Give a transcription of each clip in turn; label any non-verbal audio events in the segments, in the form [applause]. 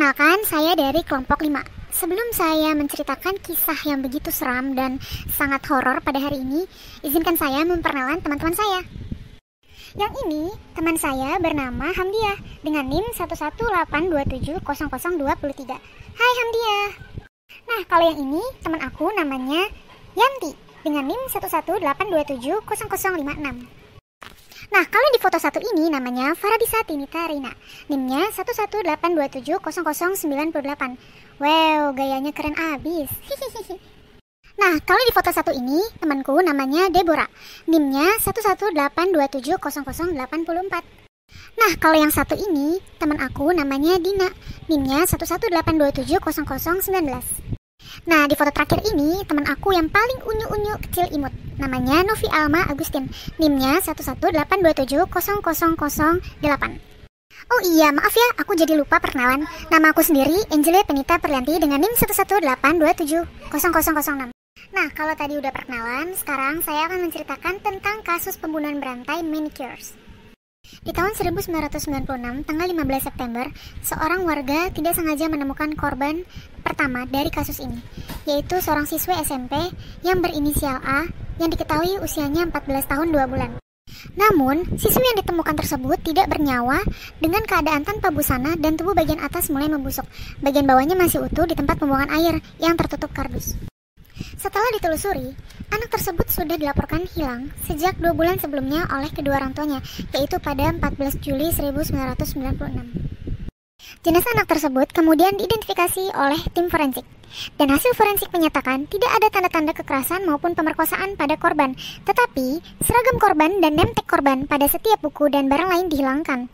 Perkenalkan, saya dari kelompok 5. Sebelum saya menceritakan kisah yang begitu seram dan sangat horor pada hari ini, izinkan saya memperkenalkan teman-teman saya. Yang ini, teman saya bernama Hamdiah dengan NIM 118270023. Hai Hamdiah. Nah, kalau yang ini teman aku namanya Yanti dengan NIM 118270056. Nah, yang di foto satu ini namanya Farabisa Tinita Rina. NIM-nya Wow, gayanya keren abis. [laughs] Nah, kalau di foto satu ini, temanku namanya Deborah. NIM-nya 118270084. Nah, kalau yang satu ini, teman aku namanya Dina. NIM-nya 118270019. Nah, di foto terakhir ini, teman aku yang paling unyu-unyu kecil imut. Namanya Novi Alma Agustin. NIM-nya 118270008. Oh iya, maaf ya, aku jadi lupa perkenalan. Nama aku sendiri Angelia Penita Perlianti dengan NIM 118270006. Nah, kalau tadi udah perkenalan, sekarang saya akan menceritakan tentang kasus pembunuhan berantai Manicures. Di tahun 1996, tanggal 15 September, seorang warga tidak sengaja menemukan korban pertama dari kasus ini, yaitu seorang siswi SMP yang berinisial A yang diketahui usianya 14 tahun 2 bulan. Namun, siswi yang ditemukan tersebut tidak bernyawa dengan keadaan tanpa busana dan tubuh bagian atas mulai membusuk. Bagian bawahnya masih utuh di tempat pembuangan air yang tertutup kardus. Setelah ditelusuri, anak tersebut sudah dilaporkan hilang sejak dua bulan sebelumnya oleh kedua orang tuanya, yaitu pada 14 Juli 1996. Jenazah anak tersebut kemudian diidentifikasi oleh tim forensik. Dan hasil forensik menyatakan tidak ada tanda-tanda kekerasan maupun pemerkosaan pada korban, tetapi seragam korban dan nemtek korban pada setiap buku dan barang lain dihilangkan.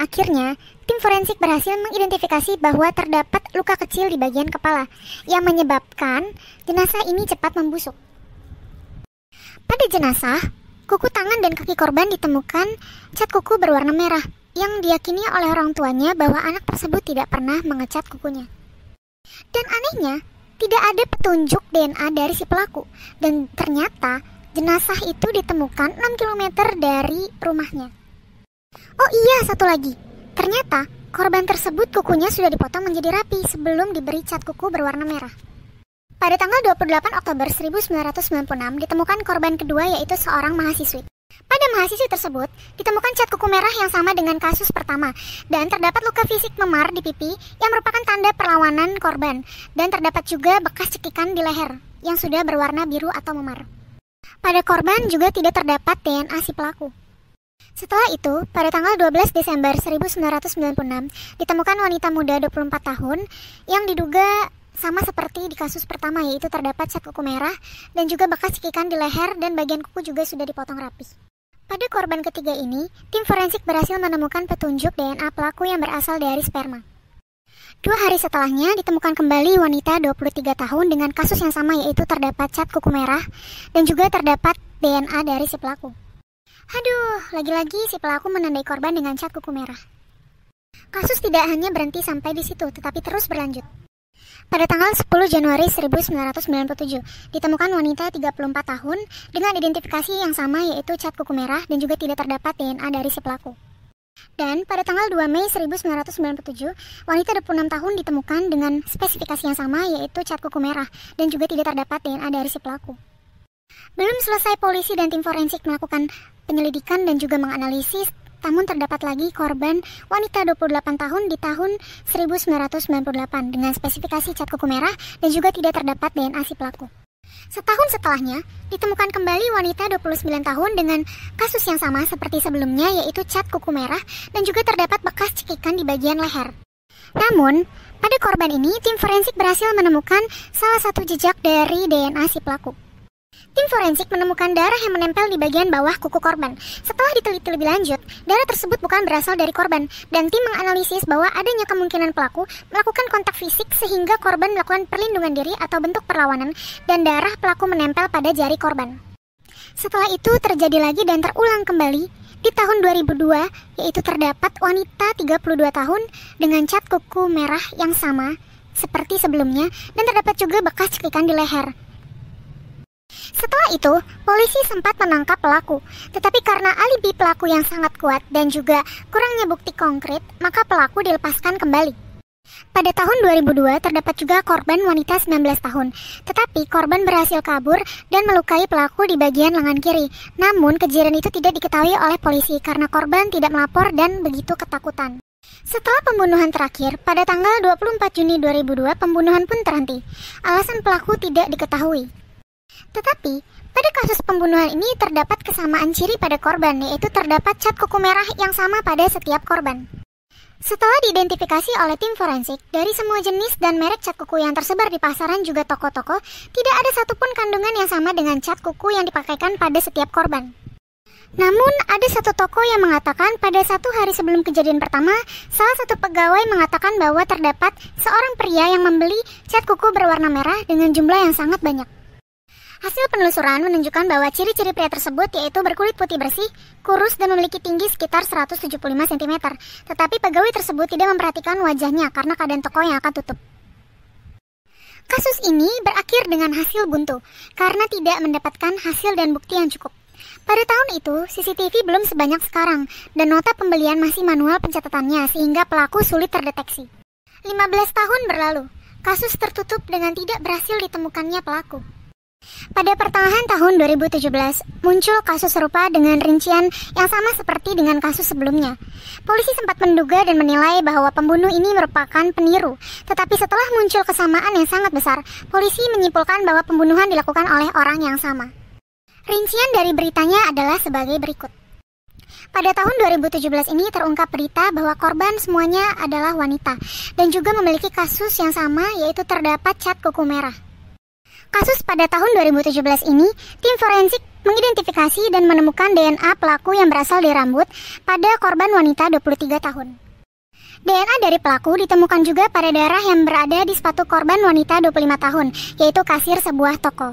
Akhirnya, tim forensik berhasil mengidentifikasi bahwa terdapat luka kecil di bagian kepala yang menyebabkan jenazah ini cepat membusuk. Pada jenazah, kuku tangan dan kaki korban ditemukan cat kuku berwarna merah yang diyakini oleh orang tuanya bahwa anak tersebut tidak pernah mengecat kukunya. Dan anehnya, tidak ada petunjuk DNA dari si pelaku dan ternyata jenazah itu ditemukan 6 km dari rumahnya. Oh iya, satu lagi. Ternyata korban tersebut kukunya sudah dipotong menjadi rapi sebelum diberi cat kuku berwarna merah. Pada tanggal 28 Oktober 1996 ditemukan korban kedua yaitu seorang mahasiswi. Pada mahasiswi tersebut ditemukan cat kuku merah yang sama dengan kasus pertama dan terdapat luka fisik memar di pipi yang merupakan tanda perlawanan korban dan terdapat juga bekas cekikan di leher yang sudah berwarna biru atau memar. Pada korban juga tidak terdapat DNA si pelaku. Setelah itu, pada tanggal 12 Desember 1996, ditemukan wanita muda 24 tahun yang diduga sama seperti di kasus pertama yaitu terdapat cat kuku merah dan juga bekas cekikan di leher dan bagian kuku juga sudah dipotong rapi. Pada korban ketiga ini, tim forensik berhasil menemukan petunjuk DNA pelaku yang berasal dari sperma. Dua hari setelahnya ditemukan kembali wanita 23 tahun dengan kasus yang sama yaitu terdapat cat kuku merah dan juga terdapat DNA dari si pelaku. Aduh, lagi-lagi si pelaku menandai korban dengan cat kuku merah. Kasus tidak hanya berhenti sampai di situ, tetapi terus berlanjut. Pada tanggal 10 Januari 1997, ditemukan wanita 34 tahun dengan identifikasi yang sama yaitu cat kuku merah dan juga tidak terdapat DNA dari si pelaku. Dan pada tanggal 2 Mei 1997, wanita 26 tahun ditemukan dengan spesifikasi yang sama yaitu cat kuku merah dan juga tidak terdapat DNA dari si pelaku. Belum selesai polisi dan tim forensik melakukan penyelidikan dan juga menganalisis, namun terdapat lagi korban wanita 28 tahun di tahun 1998 dengan spesifikasi cat kuku merah dan juga tidak terdapat DNA si pelaku. Setahun setelahnya, ditemukan kembali wanita 29 tahun dengan kasus yang sama seperti sebelumnya yaitu cat kuku merah dan juga terdapat bekas cekikan di bagian leher. Namun, pada korban ini tim forensik berhasil menemukan salah satu jejak dari DNA si pelaku. Tim forensik menemukan darah yang menempel di bagian bawah kuku korban. Setelah diteliti lebih lanjut, darah tersebut bukan berasal dari korban, dan tim menganalisis bahwa adanya kemungkinan pelaku melakukan kontak fisik sehingga korban melakukan perlindungan diri atau bentuk perlawanan, dan darah pelaku menempel pada jari korban. Setelah itu terjadi lagi dan terulang kembali di tahun 2002, yaitu terdapat wanita 32 tahun dengan cat kuku merah yang sama seperti sebelumnya dan terdapat juga bekas cekikan di leher. Setelah itu, polisi sempat menangkap pelaku, tetapi karena alibi pelaku yang sangat kuat dan juga kurangnya bukti konkret, maka pelaku dilepaskan kembali. Pada tahun 2002 terdapat juga korban wanita 19 tahun, tetapi korban berhasil kabur dan melukai pelaku di bagian lengan kiri. Namun kejadian itu tidak diketahui oleh polisi karena korban tidak melapor dan begitu ketakutan. Setelah pembunuhan terakhir, pada tanggal 24 Juni 2002 pembunuhan pun terhenti. Alasan pelaku tidak diketahui. Tetapi, pada kasus pembunuhan ini terdapat kesamaan ciri pada korban, yaitu terdapat cat kuku merah yang sama pada setiap korban. Setelah diidentifikasi oleh tim forensik, dari semua jenis dan merek cat kuku yang tersebar di pasaran juga toko-toko, tidak ada satupun kandungan yang sama dengan cat kuku yang dipakaikan pada setiap korban. Namun, ada satu toko yang mengatakan pada satu hari sebelum kejadian pertama, salah satu pegawai mengatakan bahwa terdapat seorang pria yang membeli cat kuku berwarna merah dengan jumlah yang sangat banyak. Hasil penelusuran menunjukkan bahwa ciri-ciri pria tersebut yaitu berkulit putih bersih, kurus dan memiliki tinggi sekitar 175 cm. Tetapi pegawai tersebut tidak memperhatikan wajahnya karena keadaan toko yang akan tutup. Kasus ini berakhir dengan hasil buntu karena tidak mendapatkan hasil dan bukti yang cukup. Pada tahun itu, CCTV belum sebanyak sekarang dan nota pembelian masih manual pencatatannya sehingga pelaku sulit terdeteksi. 15 tahun berlalu, kasus tertutup dengan tidak berhasil ditemukannya pelaku. Pada pertengahan tahun 2017, muncul kasus serupa dengan rincian yang sama seperti dengan kasus sebelumnya. Polisi sempat menduga dan menilai bahwa pembunuh ini merupakan peniru, tetapi setelah muncul kesamaan yang sangat besar, polisi menyimpulkan bahwa pembunuhan dilakukan oleh orang yang sama. Rincian dari beritanya adalah sebagai berikut. Pada tahun 2017 ini terungkap berita bahwa korban semuanya adalah wanita dan juga memiliki kasus yang sama yaitu terdapat cat kuku merah. Kasus pada tahun 2017 ini, tim forensik mengidentifikasi dan menemukan DNA pelaku yang berasal dari rambut pada korban wanita 23 tahun. DNA dari pelaku ditemukan juga pada darah yang berada di sepatu korban wanita 25 tahun, yaitu kasir sebuah toko.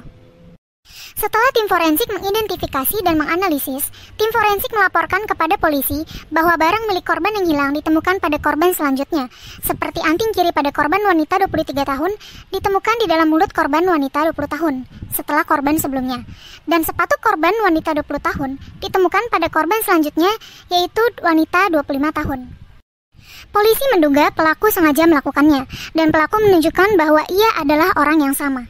Setelah tim forensik mengidentifikasi dan menganalisis, tim forensik melaporkan kepada polisi bahwa barang milik korban yang hilang ditemukan pada korban selanjutnya, seperti anting kiri pada korban wanita 23 tahun ditemukan di dalam mulut korban wanita 20 tahun setelah korban sebelumnya, dan sepatu korban wanita 20 tahun ditemukan pada korban selanjutnya yaitu wanita 25 tahun. Polisi menduga pelaku sengaja melakukannya, dan pelaku menunjukkan bahwa ia adalah orang yang sama.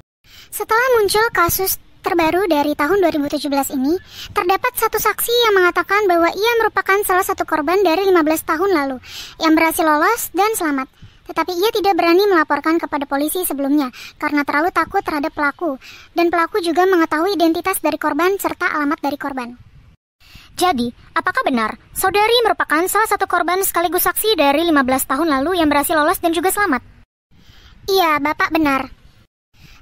Setelah muncul kasus terbaru dari tahun 2017 ini, terdapat satu saksi yang mengatakan bahwa ia merupakan salah satu korban dari 15 tahun lalu yang berhasil lolos dan selamat. Tetapi ia tidak berani melaporkan kepada polisi sebelumnya karena terlalu takut terhadap pelaku dan pelaku juga mengetahui identitas dari korban serta alamat dari korban. Jadi, apakah benar saudari merupakan salah satu korban sekaligus saksi dari 15 tahun lalu yang berhasil lolos dan juga selamat? Iya, Bapak benar.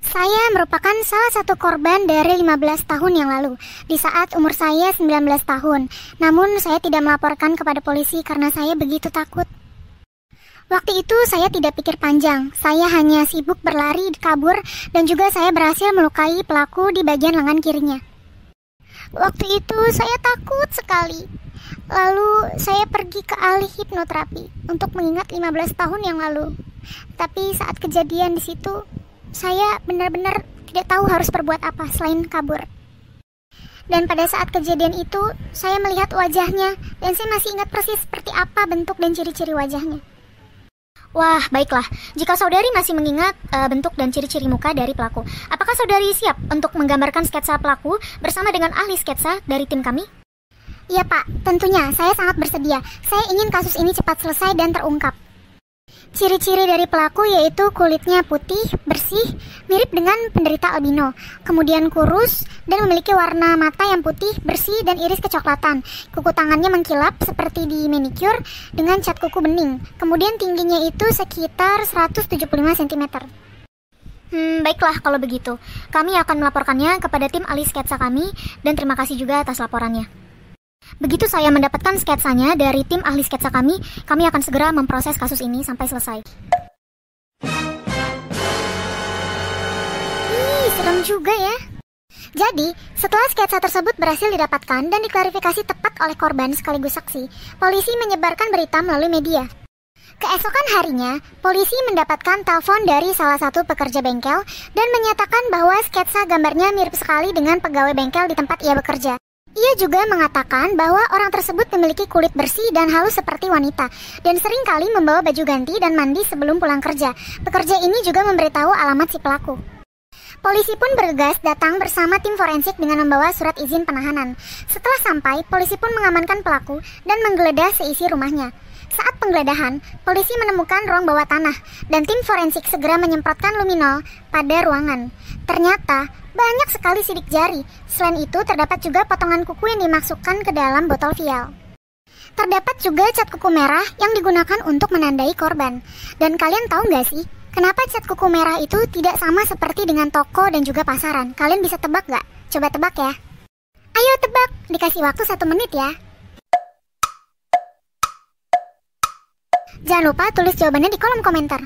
Saya merupakan salah satu korban dari 15 tahun yang lalu, di saat umur saya 19 tahun. Namun saya tidak melaporkan kepada polisi karena saya begitu takut. Waktu itu saya tidak pikir panjang, saya hanya sibuk berlari kabur dan juga saya berhasil melukai pelaku di bagian lengan kirinya. Waktu itu saya takut sekali. Lalu saya pergi ke ahli hipnoterapi untuk mengingat 15 tahun yang lalu. Tapi saat kejadian di situ, saya benar-benar tidak tahu harus berbuat apa selain kabur. Dan pada saat kejadian itu, saya melihat wajahnya dan saya masih ingat persis seperti apa bentuk dan ciri-ciri wajahnya. Wah, baiklah. Jika saudari masih mengingat uh, bentuk dan ciri-ciri muka dari pelaku, apakah saudari siap untuk menggambarkan sketsa pelaku bersama dengan ahli sketsa dari tim kami? Iya, Pak. Tentunya, saya sangat bersedia. Saya ingin kasus ini cepat selesai dan terungkap. Ciri-ciri dari pelaku yaitu kulitnya putih, bersih, mirip dengan penderita albino, kemudian kurus dan memiliki warna mata yang putih, bersih dan iris kecoklatan. Kuku tangannya mengkilap seperti di manicure dengan cat kuku bening. Kemudian tingginya itu sekitar 175 cm. Hmm, baiklah kalau begitu. Kami akan melaporkannya kepada tim alis sketsa kami dan terima kasih juga atas laporannya. Begitu saya mendapatkan sketsanya dari tim ahli sketsa kami, kami akan segera memproses kasus ini sampai selesai. Ih, serem juga ya. Jadi, setelah sketsa tersebut berhasil didapatkan dan diklarifikasi tepat oleh korban sekaligus saksi, polisi menyebarkan berita melalui media. Keesokan harinya, polisi mendapatkan telepon dari salah satu pekerja bengkel dan menyatakan bahwa sketsa gambarnya mirip sekali dengan pegawai bengkel di tempat ia bekerja. Ia juga mengatakan bahwa orang tersebut memiliki kulit bersih dan halus seperti wanita dan seringkali membawa baju ganti dan mandi sebelum pulang kerja. Pekerja ini juga memberitahu alamat si pelaku. Polisi pun bergegas datang bersama tim forensik dengan membawa surat izin penahanan. Setelah sampai, polisi pun mengamankan pelaku dan menggeledah seisi rumahnya. Saat penggeledahan, polisi menemukan ruang bawah tanah dan tim forensik segera menyemprotkan luminol pada ruangan. Ternyata, banyak sekali sidik jari. Selain itu, terdapat juga potongan kuku yang dimasukkan ke dalam botol vial. Terdapat juga cat kuku merah yang digunakan untuk menandai korban. Dan kalian tahu nggak sih, kenapa cat kuku merah itu tidak sama seperti dengan toko dan juga pasaran? Kalian bisa tebak nggak? Coba tebak ya. Ayo tebak, dikasih waktu satu menit ya. Jangan lupa tulis jawabannya di kolom komentar.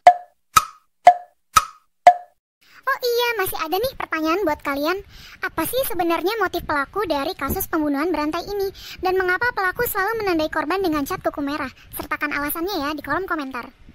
Oh iya, masih ada nih pertanyaan buat kalian. Apa sih sebenarnya motif pelaku dari kasus pembunuhan berantai ini? Dan mengapa pelaku selalu menandai korban dengan cat kuku merah? Sertakan alasannya ya di kolom komentar.